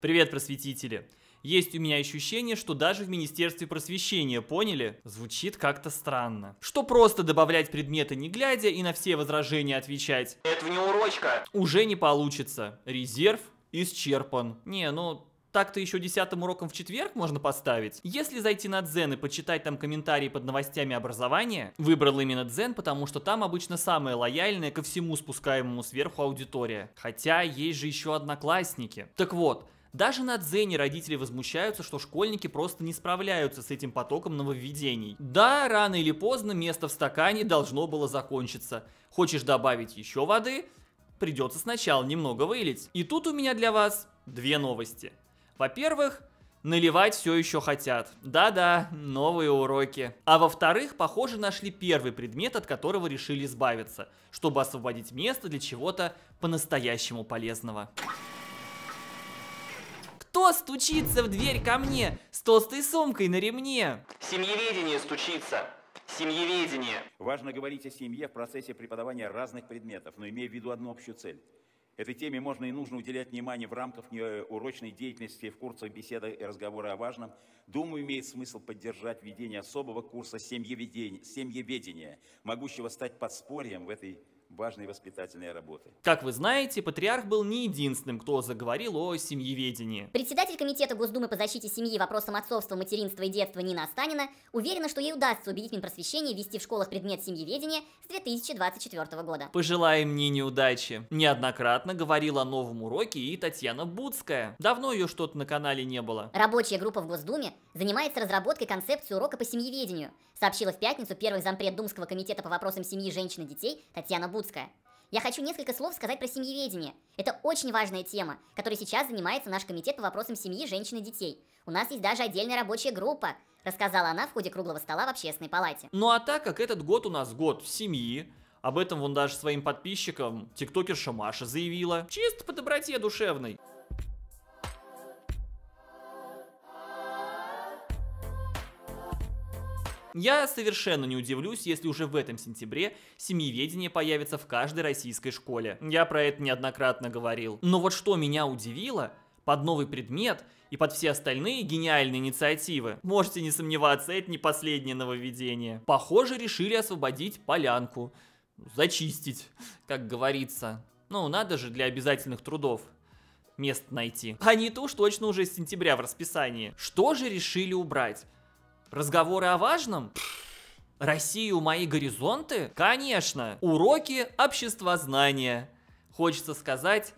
Привет, просветители! Есть у меня ощущение, что даже в Министерстве просвещения поняли, звучит как-то странно. Что просто добавлять предметы не глядя и на все возражения отвечать «Это не урочка!» уже не получится. Резерв исчерпан. Не, ну так-то еще десятым уроком в четверг можно поставить. Если зайти на Дзен и почитать там комментарии под новостями образования, выбрал именно Дзен, потому что там обычно самая лояльная ко всему спускаемому сверху аудитория. Хотя есть же еще одноклассники. Так вот, даже на Дзене родители возмущаются, что школьники просто не справляются с этим потоком нововведений. Да, рано или поздно место в стакане должно было закончиться. Хочешь добавить еще воды? Придется сначала немного вылить. И тут у меня для вас две новости. Во-первых, Наливать все еще хотят. Да-да, новые уроки. А во-вторых, похоже, нашли первый предмет, от которого решили избавиться, чтобы освободить место для чего-то по-настоящему полезного. Кто стучится в дверь ко мне с толстой сумкой на ремне? Семьеведение стучится. Семьеведение. Важно говорить о семье в процессе преподавания разных предметов, но имея в виду одну общую цель. Этой теме можно и нужно уделять внимание в рамках э, урочной деятельности в курсах беседы и разговора о важном. Думаю, имеет смысл поддержать введение особого курса семьеведения, семьеведения могущего стать подспорьем в этой важной воспитательной работы. Как вы знаете, патриарх был не единственным, кто заговорил о семьеведении. Председатель Комитета Госдумы по защите семьи вопросам отцовства, материнства и детства Нина Останина уверена, что ей удастся убедить Минпросвещение вести в школах предмет семьеведения с 2024 года. Пожелаем Нине удачи. Неоднократно говорила о новом уроке и Татьяна Будская. Давно ее что-то на канале не было. Рабочая группа в Госдуме занимается разработкой концепции урока по семьеведению, сообщила в пятницу первый зампред Думского комитета по вопросам семьи, женщин и детей Татьяна Будская. Якутска. Я хочу несколько слов сказать про семьеведение. Это очень важная тема, которой сейчас занимается наш комитет по вопросам семьи, женщин и детей. У нас есть даже отдельная рабочая группа, рассказала она в ходе круглого стола в общественной палате. Ну а так как этот год у нас год в семьи, об этом вон даже своим подписчикам тиктокерша Маша заявила, чисто по доброте душевной. Я совершенно не удивлюсь, если уже в этом сентябре семьеведение появится в каждой российской школе. Я про это неоднократно говорил. Но вот что меня удивило, под новый предмет и под все остальные гениальные инициативы. Можете не сомневаться, это не последнее нововведение. Похоже, решили освободить полянку. Зачистить, как говорится. Ну, надо же для обязательных трудов место найти. А не то, уж точно уже с сентября в расписании. Что же решили убрать? Разговоры о важном? Россию мои горизонты? Конечно. Уроки обществознания. Хочется сказать,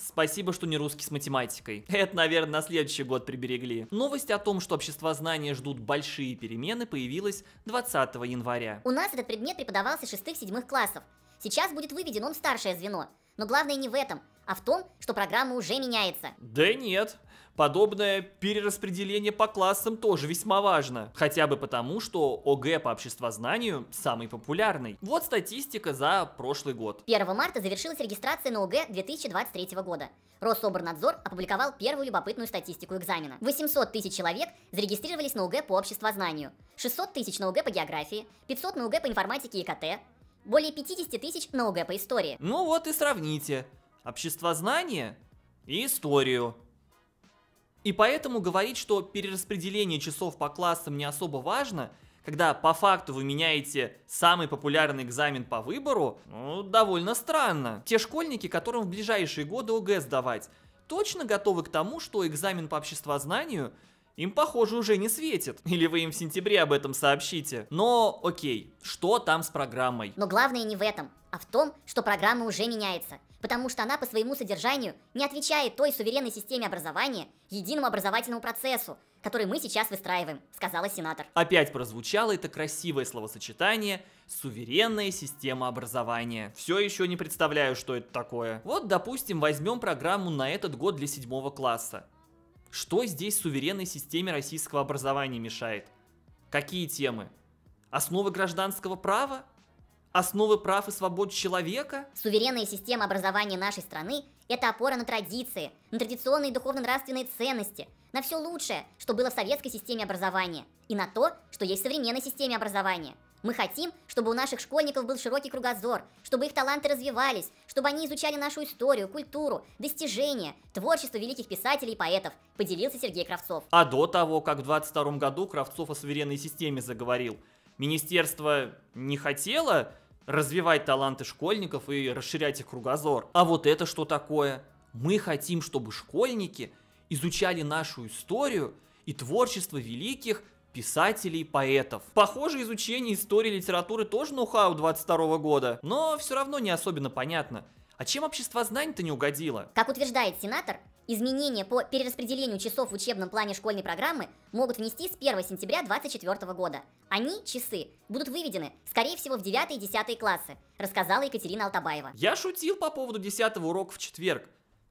Спасибо, что не русский с математикой. Это, наверное, на следующий год приберегли. Новость о том, что общества знания ждут большие перемены, появилась 20 января. У нас этот предмет преподавался 6-7 классов. Сейчас будет выведен он в старшее звено. Но главное не в этом, а в том, что программа уже меняется. Да нет. Подобное перераспределение по классам тоже весьма важно. Хотя бы потому, что ОГЭ по обществознанию самый популярный. Вот статистика за прошлый год. 1 марта завершилась регистрация на ОГЭ 2023 года. Рособорнадзор опубликовал первую любопытную статистику экзамена. 800 тысяч человек зарегистрировались на ОГЭ по обществознанию, 600 тысяч на ОГЭ по географии, 500 на ОГЭ по информатике и КТ, более 50 тысяч на ОГЭ по истории. Ну вот и сравните. Обществознание и историю. И поэтому говорить, что перераспределение часов по классам не особо важно, когда по факту вы меняете самый популярный экзамен по выбору, ну, довольно странно. Те школьники, которым в ближайшие годы ОГЭ сдавать, точно готовы к тому, что экзамен по обществознанию – им, похоже, уже не светит. Или вы им в сентябре об этом сообщите. Но окей, что там с программой? Но главное не в этом, а в том, что программа уже меняется. Потому что она по своему содержанию не отвечает той суверенной системе образования, единому образовательному процессу, который мы сейчас выстраиваем, сказала сенатор. Опять прозвучало это красивое словосочетание «суверенная система образования». Все еще не представляю, что это такое. Вот, допустим, возьмем программу на этот год для седьмого класса. Что здесь суверенной системе российского образования мешает? Какие темы? Основы гражданского права? Основы прав и свобод человека? Суверенная система образования нашей страны – это опора на традиции, на традиционные духовно-нравственные ценности, на все лучшее, что было в советской системе образования, и на то, что есть в современной системе образования – мы хотим, чтобы у наших школьников был широкий кругозор, чтобы их таланты развивались, чтобы они изучали нашу историю, культуру, достижения, творчество великих писателей и поэтов, поделился Сергей Кравцов. А до того, как в 22 году Кравцов о суверенной системе заговорил, министерство не хотело развивать таланты школьников и расширять их кругозор. А вот это что такое? Мы хотим, чтобы школьники изучали нашу историю и творчество великих писателей поэтов. Похоже, изучение истории и литературы тоже ноу-хау 22 года, но все равно не особенно понятно. А чем общество знаний-то не угодило? Как утверждает сенатор, изменения по перераспределению часов в учебном плане школьной программы могут внести с 1 сентября 2024 года. Они, часы, будут выведены, скорее всего, в 9 и 10 классы, рассказала Екатерина Алтабаева. Я шутил по поводу 10 урока в четверг.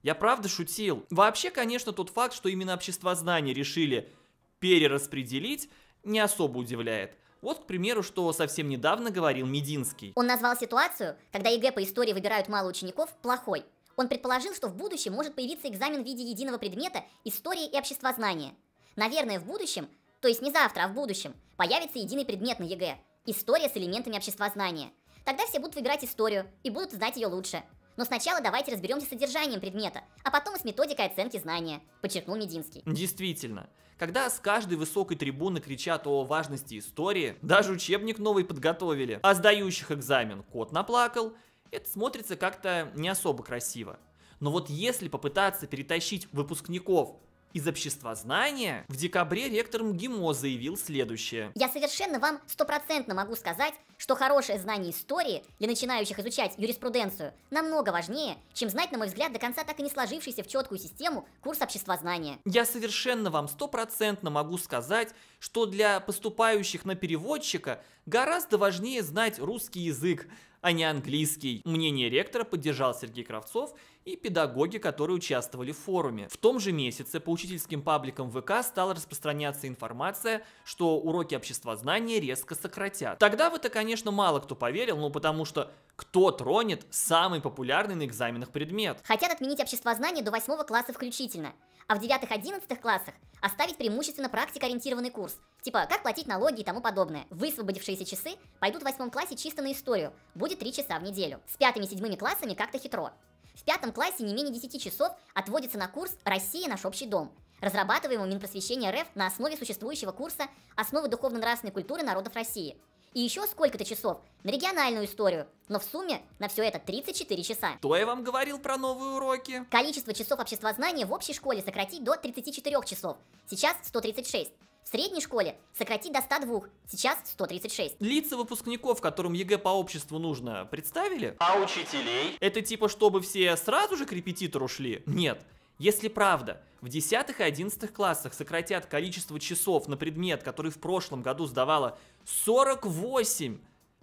Я правда шутил. Вообще, конечно, тот факт, что именно общества знаний решили перераспределить, не особо удивляет. Вот, к примеру, что совсем недавно говорил Мединский. Он назвал ситуацию, когда ЕГЭ по истории выбирают мало учеников, плохой. Он предположил, что в будущем может появиться экзамен в виде единого предмета истории и обществознания. Наверное, в будущем, то есть не завтра, а в будущем, появится единый предмет на ЕГЭ – история с элементами обществознания. Тогда все будут выбирать историю и будут знать ее лучше. Но сначала давайте разберемся с содержанием предмета, а потом и с методикой оценки знания, подчеркнул Мединский. Действительно, когда с каждой высокой трибуны кричат о важности истории, даже учебник новый подготовили, а сдающих экзамен кот наплакал, это смотрится как-то не особо красиво. Но вот если попытаться перетащить выпускников из общества знания в декабре ректор МГИМО заявил следующее. Я совершенно вам стопроцентно могу сказать, что хорошее знание истории для начинающих изучать юриспруденцию намного важнее, чем знать, на мой взгляд, до конца так и не сложившийся в четкую систему курс общества знания. Я совершенно вам стопроцентно могу сказать, что для поступающих на переводчика гораздо важнее знать русский язык, а не английский. Мнение ректора поддержал Сергей Кравцов и педагоги, которые участвовали в форуме. В том же месяце по учительским пабликам ВК стала распространяться информация, что уроки общества знания резко сократят. Тогда в это, конечно, мало кто поверил, но потому что кто тронет самый популярный на экзаменах предмет? Хотят отменить общество знаний до 8 класса включительно, а в 9-11 классах оставить преимущественно практикоориентированный курс, типа как платить налоги и тому подобное. Высвободившиеся часы пойдут в восьмом классе чисто на историю, будет три часа в неделю. С пятыми-седьмыми классами как-то хитро. В пятом классе не менее 10 часов отводится на курс «Россия – наш общий дом», разрабатываемый Минпросвещения РФ на основе существующего курса «Основы духовно-нравственной культуры народов России» и еще сколько-то часов на региональную историю, но в сумме на все это 34 часа. Кто я вам говорил про новые уроки? Количество часов обществознания в общей школе сократить до 34 часов, сейчас 136. В средней школе сократить до 102, сейчас 136. Лица выпускников, которым ЕГЭ по обществу нужно, представили? А учителей? Это типа, чтобы все сразу же к репетитору шли? Нет. Если правда, в 10 и 11 классах сократят количество часов на предмет, который в прошлом году сдавало 48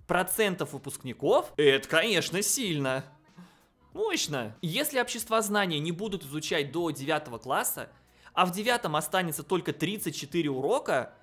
процентов выпускников, это, конечно, сильно. Мощно. Если общества не будут изучать до 9 класса, а в девятом останется только 34 урока,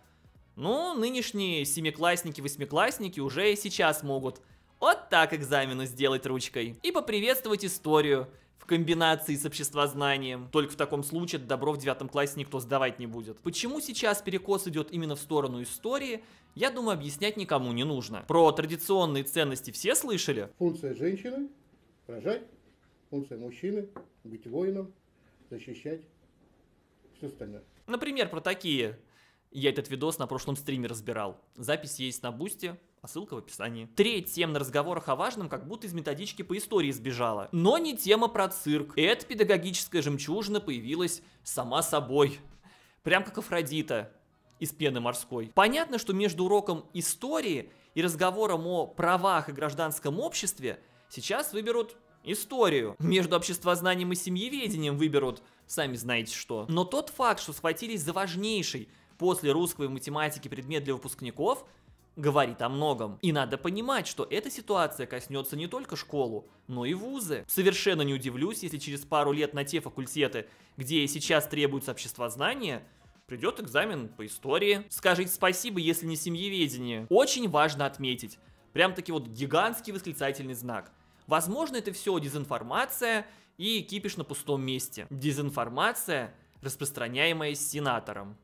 ну, нынешние семиклассники, восьмиклассники уже и сейчас могут вот так экзамены сделать ручкой и поприветствовать историю в комбинации с обществознанием. Только в таком случае добро в девятом классе никто сдавать не будет. Почему сейчас перекос идет именно в сторону истории, я думаю, объяснять никому не нужно. Про традиционные ценности все слышали? Функция женщины – рожать, функция мужчины – быть воином, защищать все остальное. Например, про такие. Я этот видос на прошлом стриме разбирал. Запись есть на бусте, а ссылка в описании. Треть тем на разговорах о важном как будто из методички по истории сбежала. Но не тема про цирк. Эта педагогическая жемчужина появилась сама собой. Прям как Афродита из пены морской. Понятно, что между уроком истории и разговором о правах и гражданском обществе сейчас выберут историю. Между обществознанием и семьеведением выберут, сами знаете что. Но тот факт, что схватились за важнейший после русского и математики предмет для выпускников, говорит о многом. И надо понимать, что эта ситуация коснется не только школу, но и вузы. Совершенно не удивлюсь, если через пару лет на те факультеты, где сейчас требуется обществознание, придет экзамен по истории. Скажите спасибо, если не семьеведение. Очень важно отметить, прям таки вот гигантский восклицательный знак – Возможно, это все дезинформация и кипиш на пустом месте. Дезинформация, распространяемая сенатором.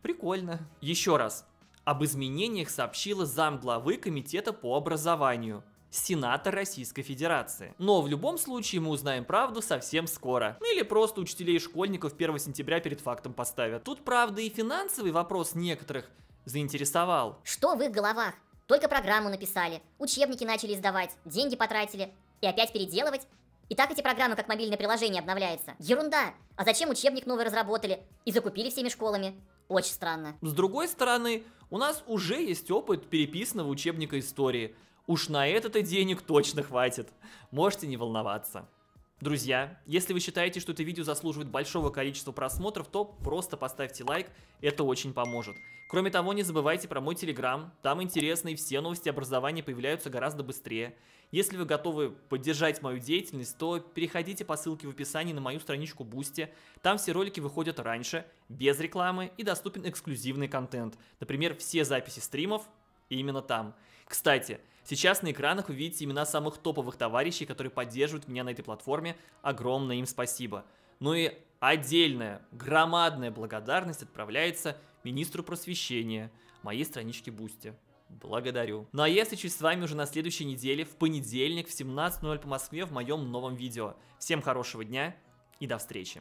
Прикольно. Еще раз. Об изменениях сообщила замглавы Комитета по образованию, сенатор Российской Федерации. Но в любом случае мы узнаем правду совсем скоро. Или просто учителей и школьников 1 сентября перед фактом поставят. Тут, правда, и финансовый вопрос некоторых заинтересовал. Что в их головах? Только программу написали, учебники начали издавать, деньги потратили и опять переделывать. И так эти программы, как мобильное приложение, обновляются. Ерунда! А зачем учебник новый разработали и закупили всеми школами? Очень странно. С другой стороны, у нас уже есть опыт переписанного учебника истории. Уж на этот и денег точно хватит. Можете не волноваться. Друзья, если вы считаете, что это видео заслуживает большого количества просмотров, то просто поставьте лайк, это очень поможет. Кроме того, не забывайте про мой телеграм, там интересные все новости образования появляются гораздо быстрее. Если вы готовы поддержать мою деятельность, то переходите по ссылке в описании на мою страничку Бусти, там все ролики выходят раньше, без рекламы и доступен эксклюзивный контент, например, все записи стримов именно там. Кстати, Сейчас на экранах вы видите имена самых топовых товарищей, которые поддерживают меня на этой платформе. Огромное им спасибо. Ну и отдельная, громадная благодарность отправляется министру просвещения, моей страничке Бусти. Благодарю. Ну а я встречусь с вами уже на следующей неделе, в понедельник в 17.00 по Москве в моем новом видео. Всем хорошего дня и до встречи.